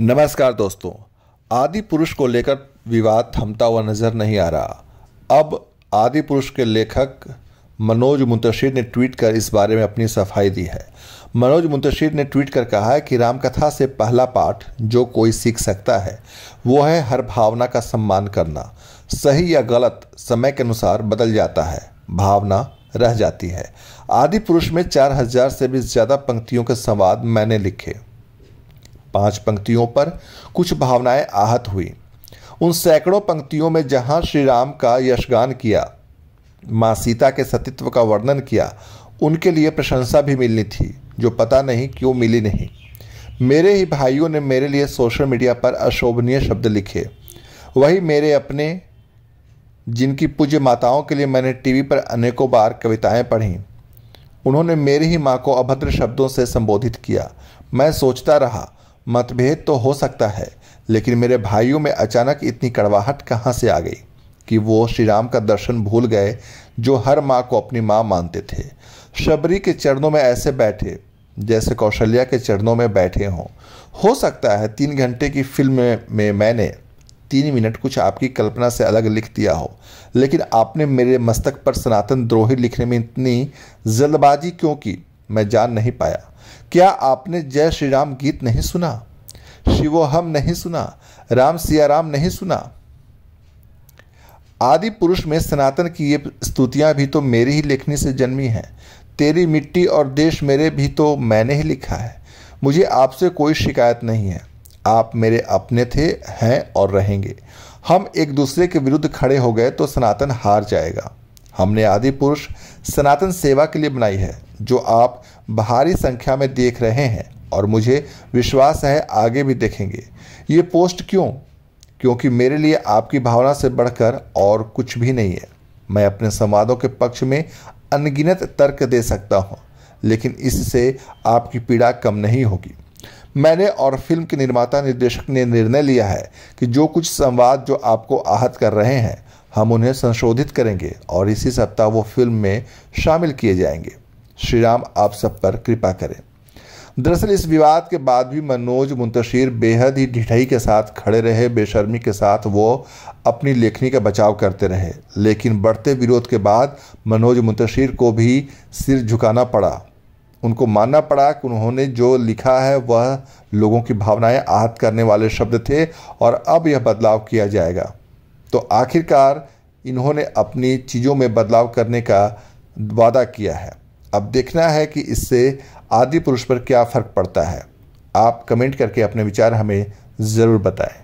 नमस्कार दोस्तों आदि पुरुष को लेकर विवाद थमता हुआ नज़र नहीं आ रहा अब आदि पुरुष के लेखक मनोज मुंतशिर ने ट्वीट कर इस बारे में अपनी सफाई दी है मनोज मुंतशिर ने ट्वीट कर कहा है कि रामकथा से पहला पाठ जो कोई सीख सकता है वो है हर भावना का सम्मान करना सही या गलत समय के अनुसार बदल जाता है भावना रह जाती है आदि पुरुष में चार हजार से भी ज़्यादा पंक्तियों के संवाद मैंने लिखे पांच पंक्तियों पर कुछ भावनाएं आहत हुई उन सैकड़ों पंक्तियों में जहां श्री राम का यशगान किया माँ सीता के सतीत्व का वर्णन किया उनके लिए प्रशंसा भी मिलनी थी जो पता नहीं क्यों मिली नहीं मेरे ही भाइयों ने मेरे लिए सोशल मीडिया पर अशोभनीय शब्द लिखे वही मेरे अपने जिनकी पूज्य माताओं के लिए मैंने टीवी पर अनेकों बार कविताएं पढ़ीं उन्होंने मेरी ही माँ को अभद्र शब्दों से संबोधित किया मैं सोचता रहा मतभेद तो हो सकता है लेकिन मेरे भाइयों में अचानक इतनी कड़वाहट कहाँ से आ गई कि वो श्री राम का दर्शन भूल गए जो हर माँ को अपनी माँ मानते थे शबरी के चरणों में ऐसे बैठे जैसे कौशल्या के चरणों में बैठे हों हो सकता है तीन घंटे की फिल्म में मैंने तीन मिनट कुछ आपकी कल्पना से अलग लिख दिया हो लेकिन आपने मेरे मस्तक पर सनातन द्रोही लिखने में इतनी जल्दबाजी क्यों की मैं जान नहीं पाया क्या आपने जय श्री राम गीत नहीं सुना शिवोहम नहीं सुना राम सियाराम नहीं सुना आदि पुरुष में सनातन की ये स्तुतियां भी तो मेरी ही लेखनी से जन्मी हैं तेरी मिट्टी और देश मेरे भी तो मैंने ही लिखा है मुझे आपसे कोई शिकायत नहीं है आप मेरे अपने थे हैं और रहेंगे हम एक दूसरे के विरुद्ध खड़े हो गए तो सनातन हार जाएगा हमने आदि पुरुष सनातन सेवा के लिए बनाई है जो आप भारी संख्या में देख रहे हैं और मुझे विश्वास है आगे भी देखेंगे ये पोस्ट क्यों क्योंकि मेरे लिए आपकी भावना से बढ़कर और कुछ भी नहीं है मैं अपने संवादों के पक्ष में अनगिनत तर्क दे सकता हूँ लेकिन इससे आपकी पीड़ा कम नहीं होगी मैंने और फिल्म के निर्माता निर्देशक ने निर्णय लिया है कि जो कुछ संवाद जो आपको आहत कर रहे हैं हम उन्हें संशोधित करेंगे और इसी सप्ताह वो फिल्म में शामिल किए जाएंगे श्री राम आप सब पर कृपा करें दरअसल इस विवाद के बाद भी मनोज मुंतशिर बेहद ही ढिठाई के साथ खड़े रहे बेशर्मी के साथ वो अपनी लेखनी का बचाव करते रहे लेकिन बढ़ते विरोध के बाद मनोज मुंतशिर को भी सिर झुकाना पड़ा उनको मानना पड़ा कि उन्होंने जो लिखा है वह लोगों की भावनाएं आहत करने वाले शब्द थे और अब यह बदलाव किया जाएगा तो आखिरकार इन्होंने अपनी चीज़ों में बदलाव करने का वादा किया है अब देखना है कि इससे आदि पुरुष पर क्या फ़र्क पड़ता है आप कमेंट करके अपने विचार हमें ज़रूर बताएं